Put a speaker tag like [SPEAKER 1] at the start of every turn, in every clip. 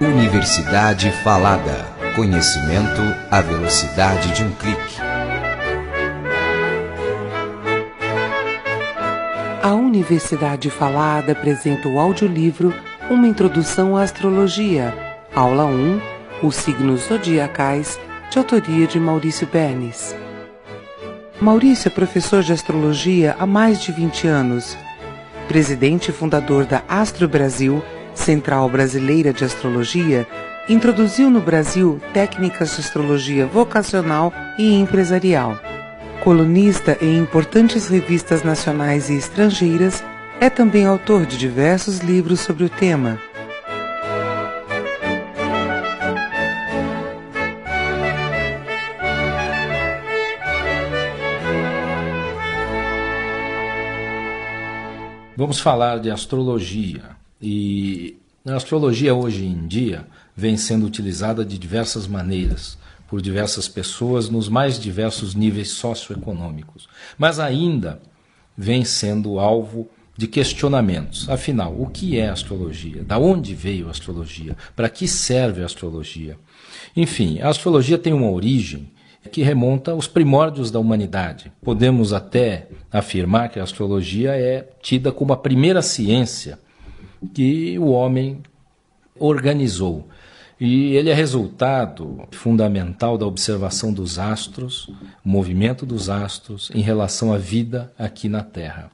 [SPEAKER 1] Universidade Falada. Conhecimento à velocidade
[SPEAKER 2] de um clique. A Universidade Falada apresenta o audiolivro Uma Introdução à Astrologia, aula 1, Os Signos Zodiacais, de autoria de Maurício Bernes. Maurício é professor de astrologia há mais de 20 anos, presidente e fundador da Astro Brasil Central Brasileira de Astrologia introduziu no Brasil técnicas de astrologia vocacional e empresarial. Colunista em importantes revistas nacionais e estrangeiras, é também autor de diversos livros sobre o tema.
[SPEAKER 1] Vamos falar de astrologia. E a astrologia hoje em dia vem sendo utilizada de diversas maneiras por diversas pessoas nos mais diversos níveis socioeconômicos, mas ainda vem sendo alvo de questionamentos. Afinal, o que é astrologia? Da onde veio a astrologia? Para que serve a astrologia? Enfim, a astrologia tem uma origem que remonta aos primórdios da humanidade. Podemos até afirmar que a astrologia é tida como a primeira ciência que o homem organizou. E ele é resultado fundamental da observação dos astros, movimento dos astros em relação à vida aqui na Terra.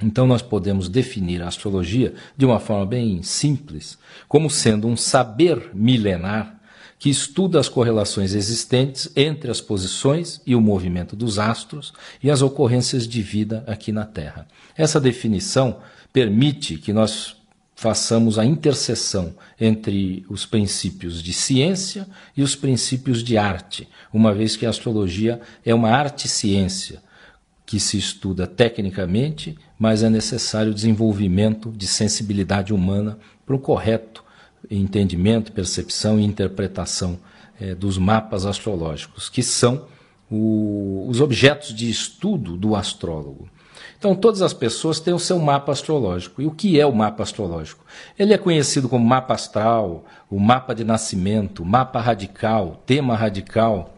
[SPEAKER 1] Então, nós podemos definir a astrologia de uma forma bem simples, como sendo um saber milenar que estuda as correlações existentes entre as posições e o movimento dos astros e as ocorrências de vida aqui na Terra. Essa definição permite que nós façamos a interseção entre os princípios de ciência e os princípios de arte, uma vez que a astrologia é uma arte-ciência que se estuda tecnicamente, mas é necessário o desenvolvimento de sensibilidade humana para o correto entendimento, percepção e interpretação é, dos mapas astrológicos, que são o, os objetos de estudo do astrólogo. Então, todas as pessoas têm o seu mapa astrológico. E o que é o mapa astrológico? Ele é conhecido como mapa astral, o mapa de nascimento, mapa radical, tema radical.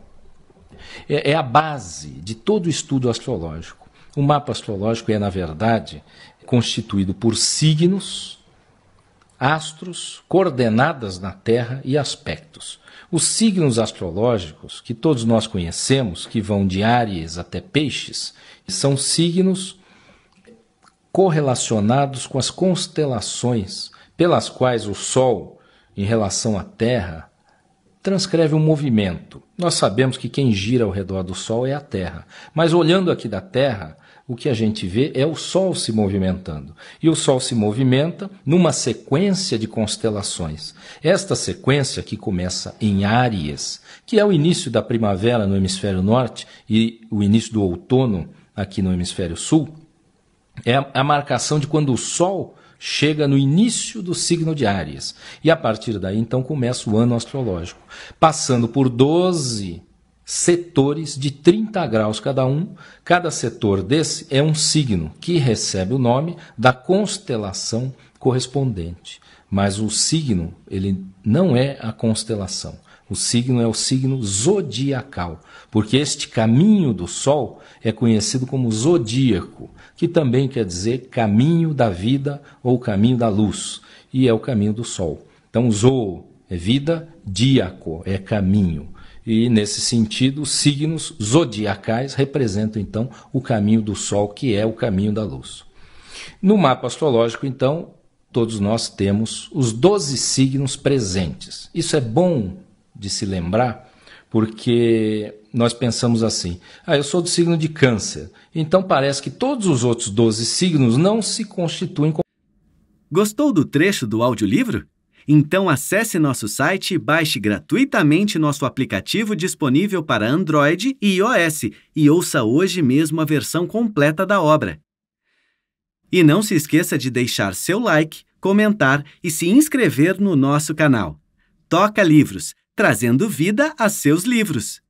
[SPEAKER 1] É, é a base de todo o estudo astrológico. O mapa astrológico é, na verdade, constituído por signos, astros, coordenadas na Terra e aspectos. Os signos astrológicos que todos nós conhecemos, que vão de Áries até Peixes, são signos correlacionados com as constelações pelas quais o Sol, em relação à Terra, transcreve um movimento. Nós sabemos que quem gira ao redor do Sol é a Terra, mas olhando aqui da Terra, o que a gente vê é o Sol se movimentando. E o Sol se movimenta numa sequência de constelações. Esta sequência que começa em Áries, que é o início da primavera no hemisfério norte e o início do outono aqui no hemisfério sul, é a marcação de quando o Sol chega no início do signo de Áries. E a partir daí, então, começa o ano astrológico, passando por 12 setores de 30 graus cada um. Cada setor desse é um signo que recebe o nome da constelação correspondente. Mas o signo, ele não é a constelação. O signo é o signo zodiacal, porque este caminho do Sol é conhecido como zodíaco, que também quer dizer caminho da vida ou caminho da luz, e é o caminho do Sol. Então, zoo é vida, diaco é caminho. E nesse sentido, os signos zodiacais representam então o caminho do Sol, que é o caminho da luz. No mapa astrológico, então, todos nós temos os 12 signos presentes. Isso é bom de se lembrar, porque nós pensamos assim: ah, eu sou do signo de Câncer, então parece que todos os outros 12 signos não se constituem como. Gostou do trecho do audiolivro?
[SPEAKER 3] Então acesse nosso site e baixe gratuitamente nosso aplicativo disponível para Android e iOS e ouça hoje mesmo a versão completa da obra. E não se esqueça de deixar seu like, comentar e se inscrever no nosso canal. Toca Livros! trazendo vida a seus livros.